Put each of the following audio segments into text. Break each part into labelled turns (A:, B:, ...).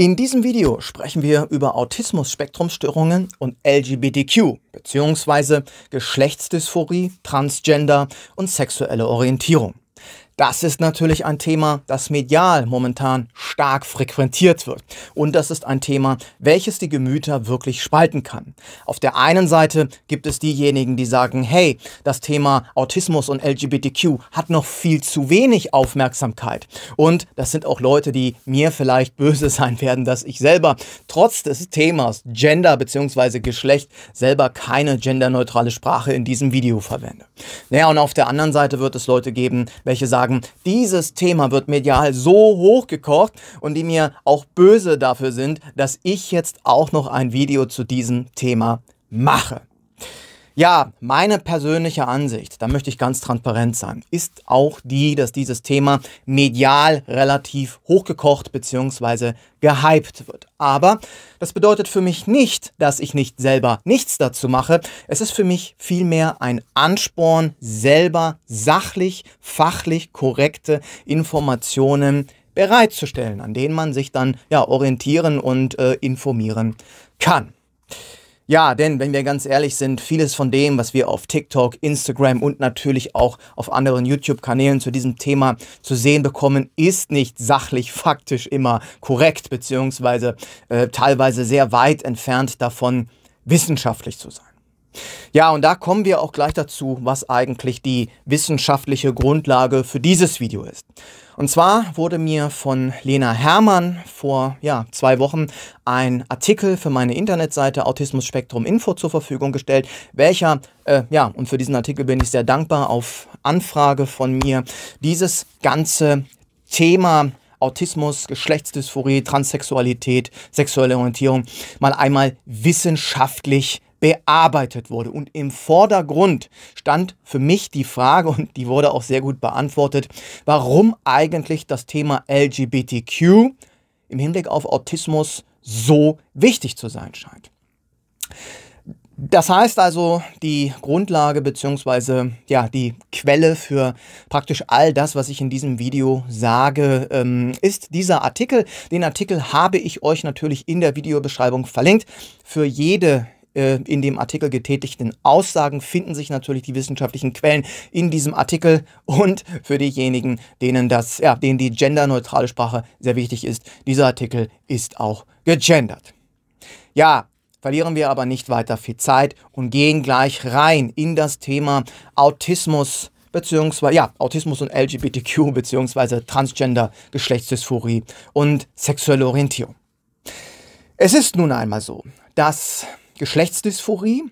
A: In diesem Video sprechen wir über Autismus-Spektrumstörungen und LGBTQ bzw. Geschlechtsdysphorie, Transgender und sexuelle Orientierung. Das ist natürlich ein Thema, das medial momentan stark frequentiert wird. Und das ist ein Thema, welches die Gemüter wirklich spalten kann. Auf der einen Seite gibt es diejenigen, die sagen, hey, das Thema Autismus und LGBTQ hat noch viel zu wenig Aufmerksamkeit. Und das sind auch Leute, die mir vielleicht böse sein werden, dass ich selber trotz des Themas Gender bzw. Geschlecht selber keine genderneutrale Sprache in diesem Video verwende. Naja, und auf der anderen Seite wird es Leute geben, welche sagen, sagen, dieses Thema wird medial so hochgekocht und die mir auch böse dafür sind, dass ich jetzt auch noch ein Video zu diesem Thema mache. Ja, meine persönliche Ansicht, da möchte ich ganz transparent sein, ist auch die, dass dieses Thema medial relativ hochgekocht bzw. gehypt wird. Aber das bedeutet für mich nicht, dass ich nicht selber nichts dazu mache. Es ist für mich vielmehr ein Ansporn, selber sachlich, fachlich korrekte Informationen bereitzustellen, an denen man sich dann ja orientieren und äh, informieren kann. Ja, denn wenn wir ganz ehrlich sind, vieles von dem, was wir auf TikTok, Instagram und natürlich auch auf anderen YouTube-Kanälen zu diesem Thema zu sehen bekommen, ist nicht sachlich, faktisch immer korrekt, beziehungsweise äh, teilweise sehr weit entfernt davon, wissenschaftlich zu sein. Ja, und da kommen wir auch gleich dazu, was eigentlich die wissenschaftliche Grundlage für dieses Video ist. Und zwar wurde mir von Lena Hermann vor ja, zwei Wochen ein Artikel für meine Internetseite Autismus Spektrum Info zur Verfügung gestellt, welcher, äh, ja, und für diesen Artikel bin ich sehr dankbar, auf Anfrage von mir dieses ganze Thema Autismus, Geschlechtsdysphorie, Transsexualität, sexuelle Orientierung mal einmal wissenschaftlich bearbeitet wurde. Und im Vordergrund stand für mich die Frage, und die wurde auch sehr gut beantwortet, warum eigentlich das Thema LGBTQ im Hinblick auf Autismus so wichtig zu sein scheint. Das heißt also, die Grundlage bzw. ja, die Quelle für praktisch all das, was ich in diesem Video sage, ähm, ist dieser Artikel. Den Artikel habe ich euch natürlich in der Videobeschreibung verlinkt. Für jede äh, in dem Artikel getätigten Aussagen finden sich natürlich die wissenschaftlichen Quellen in diesem Artikel und für diejenigen, denen das, ja, denen die genderneutrale Sprache sehr wichtig ist, dieser Artikel ist auch gegendert. Ja, verlieren wir aber nicht weiter viel Zeit und gehen gleich rein in das Thema Autismus beziehungsweise ja, Autismus und LGBTQ beziehungsweise Transgender, Geschlechtsdysphorie und sexuelle Orientierung. Es ist nun einmal so, dass Geschlechtsdysphorie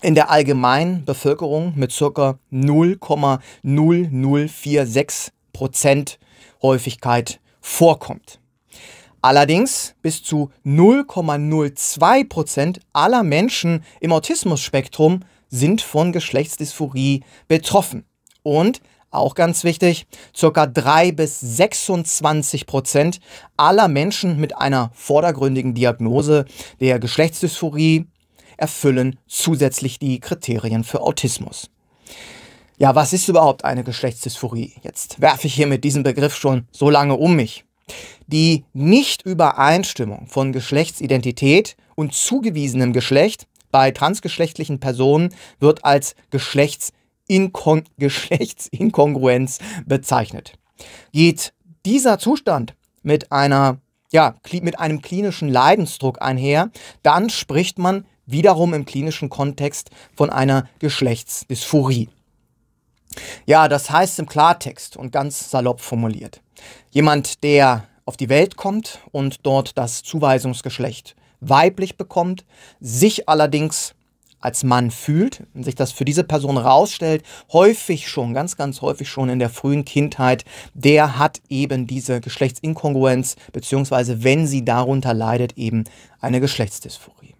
A: in der allgemeinen Bevölkerung mit ca. 0,0046 Häufigkeit vorkommt. Allerdings bis zu 0,02 aller Menschen im Autismusspektrum sind von Geschlechtsdysphorie betroffen und auch ganz wichtig, circa 3 bis 26 Prozent aller Menschen mit einer vordergründigen Diagnose der Geschlechtsdysphorie erfüllen zusätzlich die Kriterien für Autismus. Ja, was ist überhaupt eine Geschlechtsdysphorie? Jetzt werfe ich hier mit diesem Begriff schon so lange um mich. Die Nichtübereinstimmung von Geschlechtsidentität und zugewiesenem Geschlecht bei transgeschlechtlichen Personen wird als Geschlechts Inkon Geschlechtsinkongruenz bezeichnet. Geht dieser Zustand mit einer ja, mit einem klinischen Leidensdruck einher, dann spricht man wiederum im klinischen Kontext von einer Geschlechtsdysphorie. Ja, das heißt im Klartext und ganz salopp formuliert. Jemand, der auf die Welt kommt und dort das Zuweisungsgeschlecht weiblich bekommt, sich allerdings als Mann fühlt und sich das für diese Person rausstellt, häufig schon, ganz, ganz häufig schon in der frühen Kindheit, der hat eben diese Geschlechtsinkongruenz, beziehungsweise wenn sie darunter leidet, eben eine Geschlechtsdysphorie.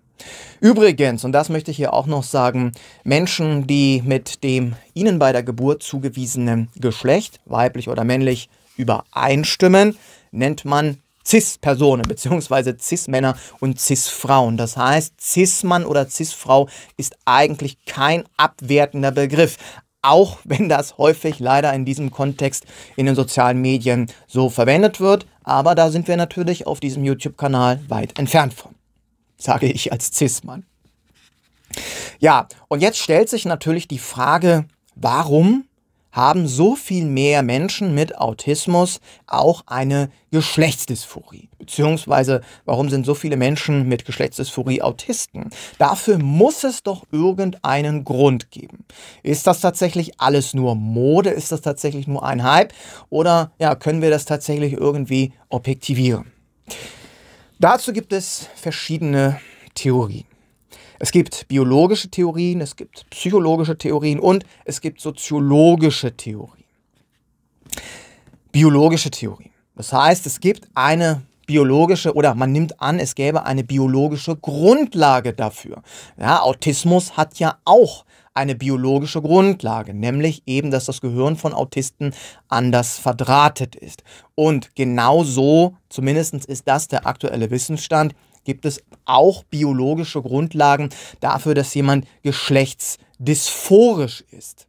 A: Übrigens, und das möchte ich hier auch noch sagen, Menschen, die mit dem ihnen bei der Geburt zugewiesenen Geschlecht, weiblich oder männlich, übereinstimmen, nennt man Cis-Personen beziehungsweise Cis-Männer und Cis-Frauen. Das heißt, Cis-Mann oder Cis-Frau ist eigentlich kein abwertender Begriff. Auch wenn das häufig leider in diesem Kontext in den sozialen Medien so verwendet wird. Aber da sind wir natürlich auf diesem YouTube-Kanal weit entfernt von. Sage ich als Cis-Mann. Ja, und jetzt stellt sich natürlich die Frage, warum haben so viel mehr Menschen mit Autismus auch eine Geschlechtsdysphorie? Beziehungsweise, warum sind so viele Menschen mit Geschlechtsdysphorie Autisten? Dafür muss es doch irgendeinen Grund geben. Ist das tatsächlich alles nur Mode? Ist das tatsächlich nur ein Hype? Oder ja, können wir das tatsächlich irgendwie objektivieren? Dazu gibt es verschiedene Theorien. Es gibt biologische Theorien, es gibt psychologische Theorien und es gibt soziologische Theorien. Biologische Theorien. Das heißt, es gibt eine biologische oder man nimmt an, es gäbe eine biologische Grundlage dafür. Ja, Autismus hat ja auch eine biologische Grundlage, nämlich eben, dass das Gehirn von Autisten anders verdrahtet ist. Und genau so, zumindest ist das der aktuelle Wissensstand, gibt es auch biologische Grundlagen dafür, dass jemand geschlechtsdysphorisch ist.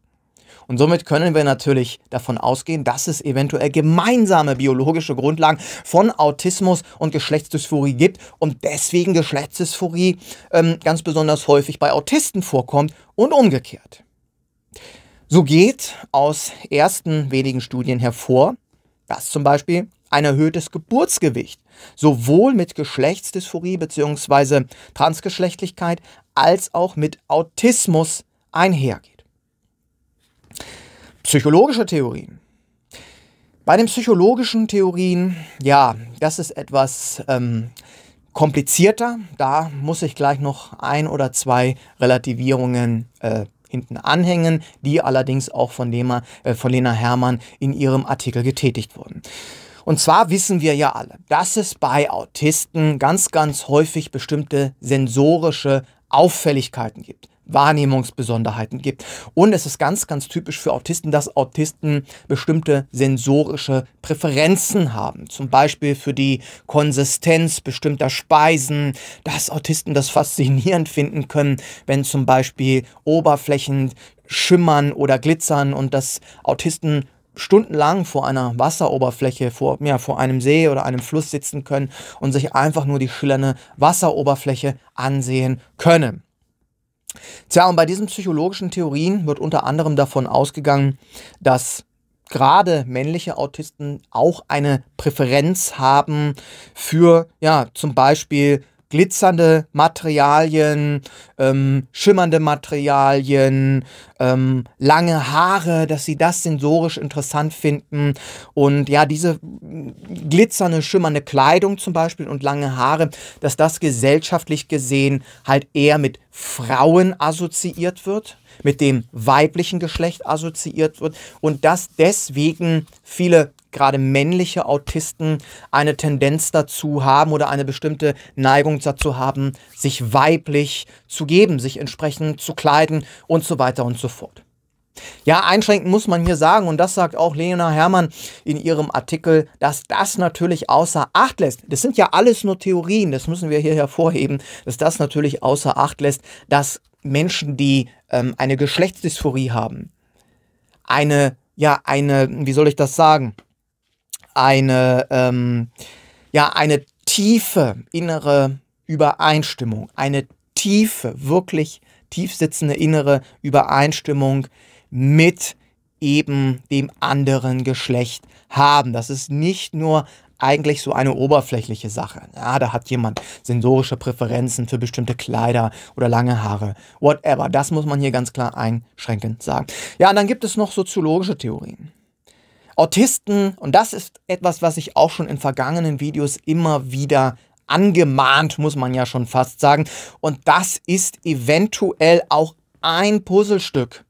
A: Und somit können wir natürlich davon ausgehen, dass es eventuell gemeinsame biologische Grundlagen von Autismus und Geschlechtsdysphorie gibt und deswegen Geschlechtsdysphorie ähm, ganz besonders häufig bei Autisten vorkommt und umgekehrt. So geht aus ersten wenigen Studien hervor, dass zum Beispiel ein erhöhtes Geburtsgewicht sowohl mit Geschlechtsdysphorie bzw. Transgeschlechtlichkeit als auch mit Autismus einhergeht. Psychologische Theorien. Bei den psychologischen Theorien, ja, das ist etwas ähm, komplizierter. Da muss ich gleich noch ein oder zwei Relativierungen äh, hinten anhängen, die allerdings auch von, Lema, äh, von Lena Herrmann in ihrem Artikel getätigt wurden. Und zwar wissen wir ja alle, dass es bei Autisten ganz, ganz häufig bestimmte sensorische Auffälligkeiten gibt. Wahrnehmungsbesonderheiten gibt. Und es ist ganz, ganz typisch für Autisten, dass Autisten bestimmte sensorische Präferenzen haben. Zum Beispiel für die Konsistenz bestimmter Speisen, dass Autisten das faszinierend finden können, wenn zum Beispiel Oberflächen schimmern oder glitzern und dass Autisten stundenlang vor einer Wasseroberfläche, vor, ja, vor einem See oder einem Fluss sitzen können und sich einfach nur die schillernde Wasseroberfläche ansehen können. Tja, und bei diesen psychologischen Theorien wird unter anderem davon ausgegangen, dass gerade männliche Autisten auch eine Präferenz haben für, ja, zum Beispiel glitzernde Materialien, ähm, schimmernde Materialien, ähm, lange Haare, dass sie das sensorisch interessant finden. Und ja, diese glitzernde, schimmernde Kleidung zum Beispiel und lange Haare, dass das gesellschaftlich gesehen halt eher mit Frauen assoziiert wird, mit dem weiblichen Geschlecht assoziiert wird und dass deswegen viele gerade männliche Autisten eine Tendenz dazu haben oder eine bestimmte Neigung dazu haben, sich weiblich zu geben, sich entsprechend zu kleiden und so weiter und so fort. Ja, einschränken muss man hier sagen, und das sagt auch Lena Herrmann in ihrem Artikel, dass das natürlich außer Acht lässt. Das sind ja alles nur Theorien, das müssen wir hier hervorheben, dass das natürlich außer Acht lässt, dass Menschen, die ähm, eine Geschlechtsdysphorie haben, eine, ja, eine, wie soll ich das sagen, eine, ähm, ja, eine tiefe innere Übereinstimmung, eine tiefe, wirklich tief sitzende innere Übereinstimmung mit eben dem anderen Geschlecht haben. Das ist nicht nur eigentlich so eine oberflächliche Sache. Ja, da hat jemand sensorische Präferenzen für bestimmte Kleider oder lange Haare, whatever. Das muss man hier ganz klar einschränkend sagen. Ja, und dann gibt es noch soziologische Theorien. Autisten, und das ist etwas, was ich auch schon in vergangenen Videos immer wieder angemahnt, muss man ja schon fast sagen. Und das ist eventuell auch ein Puzzlestück,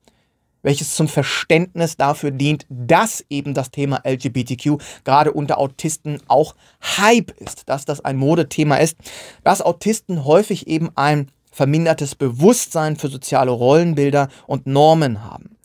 A: welches zum Verständnis dafür dient, dass eben das Thema LGBTQ gerade unter Autisten auch Hype ist, dass das ein Modethema ist, dass Autisten häufig eben ein vermindertes Bewusstsein für soziale Rollenbilder und Normen haben.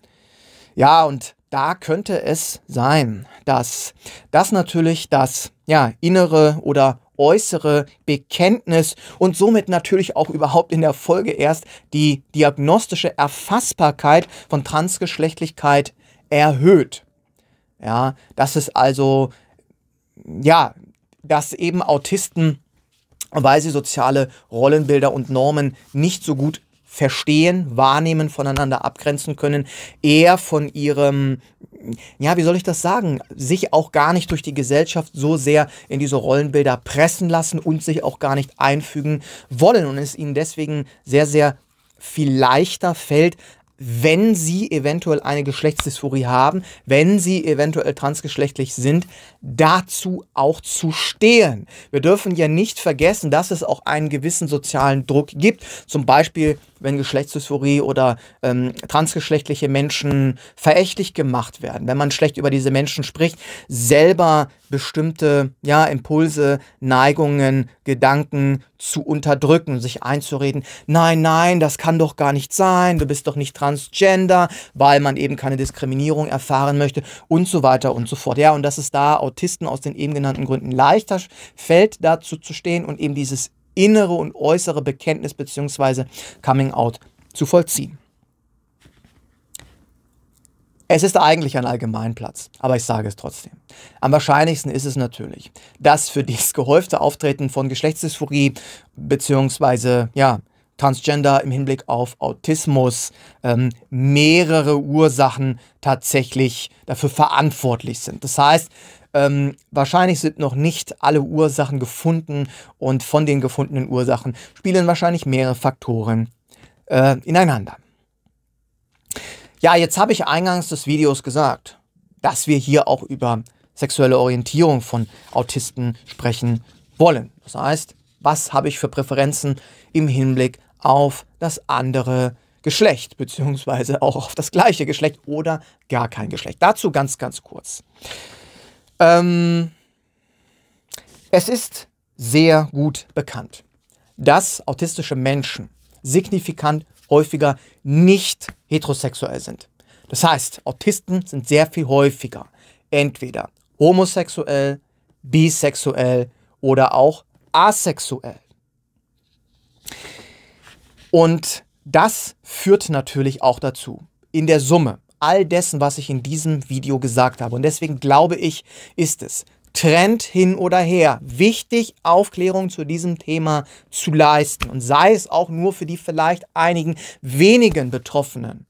A: Ja, und da könnte es sein, dass das natürlich das ja, innere oder äußere Bekenntnis und somit natürlich auch überhaupt in der Folge erst die diagnostische Erfassbarkeit von Transgeschlechtlichkeit erhöht. Ja, das ist also, ja, dass eben Autisten weil sie soziale Rollenbilder und Normen nicht so gut verstehen, wahrnehmen, voneinander abgrenzen können, eher von ihrem, ja, wie soll ich das sagen, sich auch gar nicht durch die Gesellschaft so sehr in diese Rollenbilder pressen lassen und sich auch gar nicht einfügen wollen und es ihnen deswegen sehr, sehr viel leichter fällt, wenn sie eventuell eine Geschlechtsdysphorie haben, wenn sie eventuell transgeschlechtlich sind, dazu auch zu stehen. Wir dürfen ja nicht vergessen, dass es auch einen gewissen sozialen Druck gibt. Zum Beispiel, wenn Geschlechtsdysphorie oder ähm, transgeschlechtliche Menschen verächtlich gemacht werden, wenn man schlecht über diese Menschen spricht, selber bestimmte ja, Impulse, Neigungen, Gedanken, zu unterdrücken, sich einzureden, nein, nein, das kann doch gar nicht sein, du bist doch nicht transgender, weil man eben keine Diskriminierung erfahren möchte und so weiter und so fort. Ja, und dass es da Autisten aus den eben genannten Gründen leichter fällt, dazu zu stehen und eben dieses innere und äußere Bekenntnis bzw. Coming Out zu vollziehen. Es ist eigentlich ein Allgemeinplatz, aber ich sage es trotzdem. Am wahrscheinlichsten ist es natürlich, dass für das gehäufte Auftreten von Geschlechtsdysphorie bzw. ja, Transgender im Hinblick auf Autismus ähm, mehrere Ursachen tatsächlich dafür verantwortlich sind. Das heißt, ähm, wahrscheinlich sind noch nicht alle Ursachen gefunden und von den gefundenen Ursachen spielen wahrscheinlich mehrere Faktoren äh, ineinander. Ja, jetzt habe ich eingangs des Videos gesagt, dass wir hier auch über sexuelle Orientierung von Autisten sprechen wollen. Das heißt, was habe ich für Präferenzen im Hinblick auf das andere Geschlecht, beziehungsweise auch auf das gleiche Geschlecht oder gar kein Geschlecht. Dazu ganz, ganz kurz. Ähm, es ist sehr gut bekannt, dass autistische Menschen signifikant häufiger nicht heterosexuell sind. Das heißt, Autisten sind sehr viel häufiger entweder homosexuell, bisexuell oder auch asexuell. Und das führt natürlich auch dazu, in der Summe all dessen, was ich in diesem Video gesagt habe. Und deswegen glaube ich, ist es Trend hin oder her. Wichtig, Aufklärung zu diesem Thema zu leisten und sei es auch nur für die vielleicht einigen wenigen Betroffenen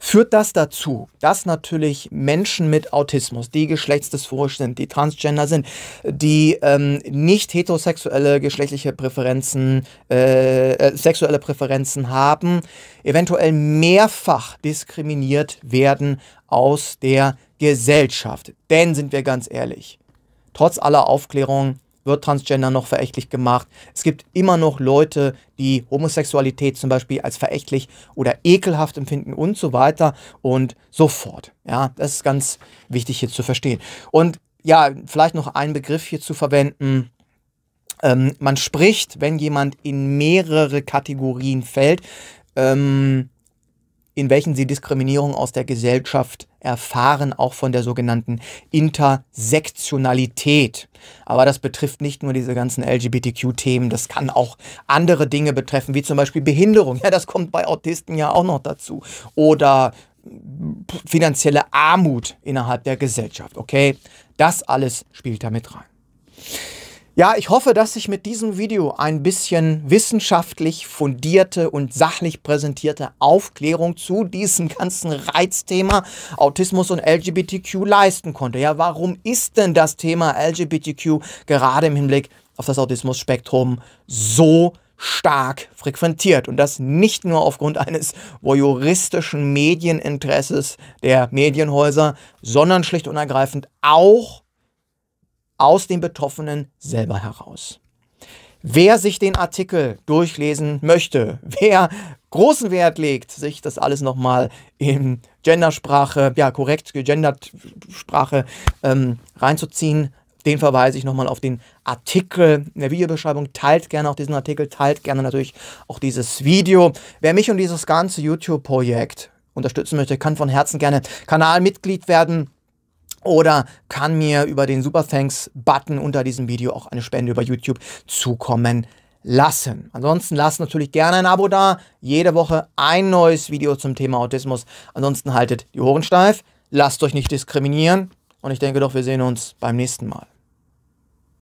A: führt das dazu, dass natürlich Menschen mit Autismus, die geschlechtsdysphorisch sind, die transgender sind, die ähm, nicht heterosexuelle geschlechtliche Präferenzen, äh, äh sexuelle Präferenzen haben, eventuell mehrfach diskriminiert werden aus der Gesellschaft. Denn sind wir ganz ehrlich, trotz aller Aufklärung wird Transgender noch verächtlich gemacht. Es gibt immer noch Leute, die Homosexualität zum Beispiel als verächtlich oder ekelhaft empfinden und so weiter und so fort. Ja, das ist ganz wichtig hier zu verstehen. Und ja, vielleicht noch einen Begriff hier zu verwenden. Ähm, man spricht, wenn jemand in mehrere Kategorien fällt, ähm, in welchen sie Diskriminierung aus der Gesellschaft erfahren, auch von der sogenannten Intersektionalität. Aber das betrifft nicht nur diese ganzen LGBTQ-Themen, das kann auch andere Dinge betreffen, wie zum Beispiel Behinderung. Ja, das kommt bei Autisten ja auch noch dazu. Oder finanzielle Armut innerhalb der Gesellschaft. Okay, das alles spielt damit rein. Ja, ich hoffe, dass ich mit diesem Video ein bisschen wissenschaftlich fundierte und sachlich präsentierte Aufklärung zu diesem ganzen Reizthema Autismus und LGBTQ leisten konnte. Ja, warum ist denn das Thema LGBTQ gerade im Hinblick auf das Autismus-Spektrum so stark frequentiert. Und das nicht nur aufgrund eines voyeuristischen Medieninteresses der Medienhäuser, sondern schlicht und ergreifend auch aus den Betroffenen selber heraus. Wer sich den Artikel durchlesen möchte, wer großen Wert legt, sich das alles nochmal in Gendersprache, ja korrekt gegendert Sprache ähm, reinzuziehen, den verweise ich nochmal auf den Artikel in der Videobeschreibung. Teilt gerne auch diesen Artikel, teilt gerne natürlich auch dieses Video. Wer mich und dieses ganze YouTube-Projekt unterstützen möchte, kann von Herzen gerne Kanalmitglied werden oder kann mir über den Super Thanks Button unter diesem Video auch eine Spende über YouTube zukommen lassen. Ansonsten lasst natürlich gerne ein Abo da. Jede Woche ein neues Video zum Thema Autismus. Ansonsten haltet die Ohren steif, lasst euch nicht diskriminieren und ich denke doch, wir sehen uns beim nächsten Mal.